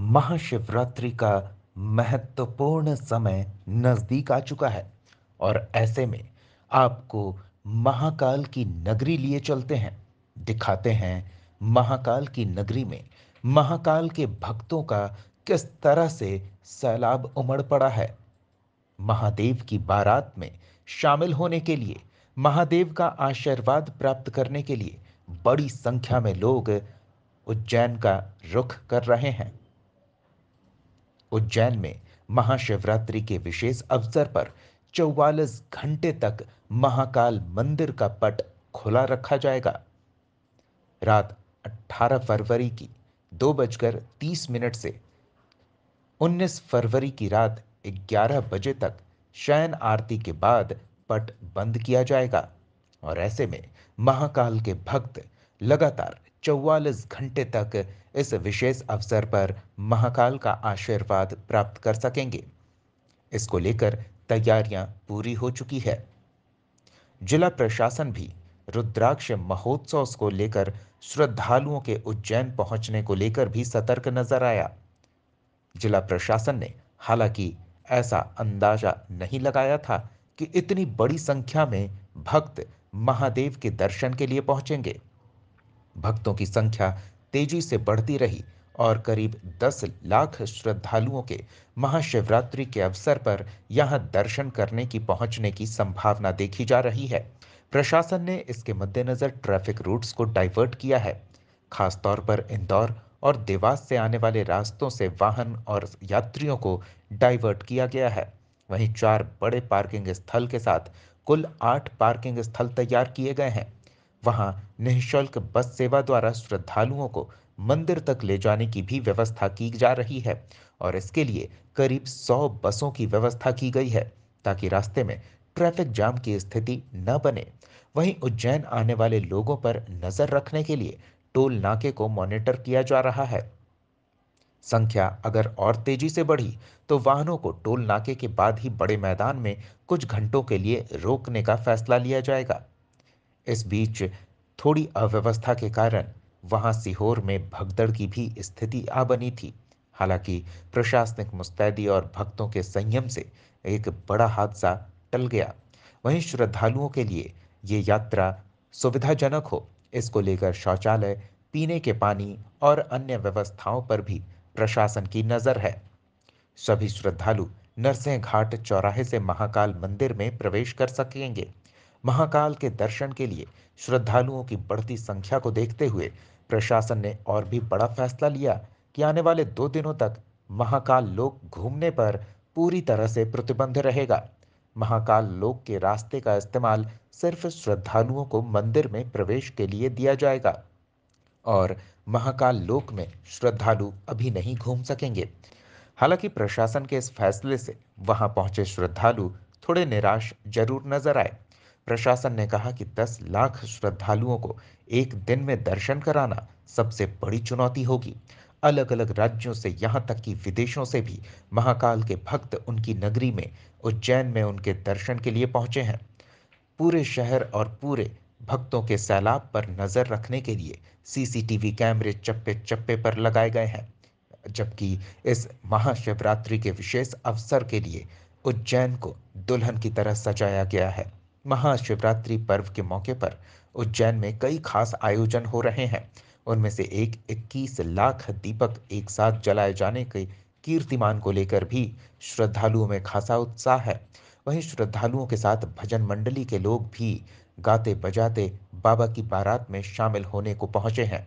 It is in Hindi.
महाशिवरात्रि का महत्वपूर्ण समय नज़दीक आ चुका है और ऐसे में आपको महाकाल की नगरी लिए चलते हैं दिखाते हैं महाकाल की नगरी में महाकाल के भक्तों का किस तरह से सैलाब उमड़ पड़ा है महादेव की बारात में शामिल होने के लिए महादेव का आशीर्वाद प्राप्त करने के लिए बड़ी संख्या में लोग उज्जैन का रुख कर रहे हैं उज्जैन में महाशिवरात्रि के विशेष अवसर पर चौवालीस घंटे तक महाकाल मंदिर का पट खुला रखा जाएगा रात 18 फरवरी की दो बजकर तीस मिनट से 19 फरवरी की रात 11 बजे तक शयन आरती के बाद पट बंद किया जाएगा और ऐसे में महाकाल के भक्त लगातार चौवालीस घंटे तक इस विशेष अवसर पर महाकाल का आशीर्वाद प्राप्त कर सकेंगे इसको लेकर तैयारियां पूरी हो चुकी है जिला प्रशासन भी रुद्राक्ष महोत्सव को लेकर श्रद्धालुओं के उज्जैन पहुंचने को लेकर भी सतर्क नजर आया जिला प्रशासन ने हालांकि ऐसा अंदाजा नहीं लगाया था कि इतनी बड़ी संख्या में भक्त महादेव के दर्शन के लिए पहुंचेंगे भक्तों की संख्या तेजी से बढ़ती रही और करीब 10 लाख श्रद्धालुओं के महाशिवरात्रि के अवसर पर यहां दर्शन करने की पहुंचने की संभावना देखी जा रही है प्रशासन ने इसके मद्देनज़र ट्रैफिक रूट्स को डाइवर्ट किया है खासतौर पर इंदौर और देवास से आने वाले रास्तों से वाहन और यात्रियों को डाइवर्ट किया गया है वहीं चार बड़े पार्किंग स्थल के साथ कुल आठ पार्किंग स्थल तैयार किए गए हैं वहां निःशुल्क बस सेवा द्वारा श्रद्धालुओं को मंदिर तक ले जाने की भी व्यवस्था की जा रही है और इसके लिए करीब सौ बसों की व्यवस्था की गई है ताकि रास्ते में ट्रैफिक जाम की स्थिति न बने वहीं उज्जैन आने वाले लोगों पर नजर रखने के लिए टोल नाके को मॉनिटर किया जा रहा है संख्या अगर और तेजी से बढ़ी तो वाहनों को टोल नाके के बाद ही बड़े मैदान में कुछ घंटों के लिए रोकने का फैसला लिया जाएगा इस बीच थोड़ी अव्यवस्था के कारण वहां सीहोर में भगदड़ की भी स्थिति आ बनी थी हालांकि प्रशासनिक मुस्तैदी और भक्तों के संयम से एक बड़ा हादसा टल गया वहीं श्रद्धालुओं के लिए ये यात्रा सुविधाजनक हो इसको लेकर शौचालय पीने के पानी और अन्य व्यवस्थाओं पर भी प्रशासन की नज़र है सभी श्रद्धालु नरसिंह घाट चौराहे से महाकाल मंदिर में प्रवेश कर सकेंगे महाकाल के दर्शन के लिए श्रद्धालुओं की बढ़ती संख्या को देखते हुए प्रशासन ने और भी बड़ा फैसला लिया कि आने वाले दो दिनों तक महाकाल लोक घूमने पर पूरी तरह से प्रतिबंध रहेगा महाकाल लोक के रास्ते का इस्तेमाल सिर्फ श्रद्धालुओं को मंदिर में प्रवेश के लिए दिया जाएगा और महाकाल लोक में श्रद्धालु अभी नहीं घूम सकेंगे हालांकि प्रशासन के इस फैसले से वहां पहुंचे श्रद्धालु थोड़े निराश जरूर नजर आए प्रशासन ने कहा कि 10 लाख श्रद्धालुओं को एक दिन में दर्शन कराना सबसे बड़ी चुनौती होगी अलग अलग राज्यों से यहाँ तक कि विदेशों से भी महाकाल के भक्त उनकी नगरी में उज्जैन में उनके दर्शन के लिए पहुंचे हैं पूरे शहर और पूरे भक्तों के सैलाब पर नज़र रखने के लिए सीसीटीवी कैमरे चप्पे चप्पे पर लगाए गए हैं जबकि इस महाशिवरात्रि के विशेष अवसर के लिए उज्जैन को दुल्हन की तरह सजाया गया है महाशिवरात्रि पर्व के मौके पर उज्जैन में कई खास आयोजन हो रहे हैं उनमें से एक 21 लाख दीपक एक साथ जलाए जाने के कीर्तिमान को लेकर भी श्रद्धालुओं में खासा उत्साह है वहीं श्रद्धालुओं के साथ भजन मंडली के लोग भी गाते बजाते बाबा की बारात में शामिल होने को पहुंचे हैं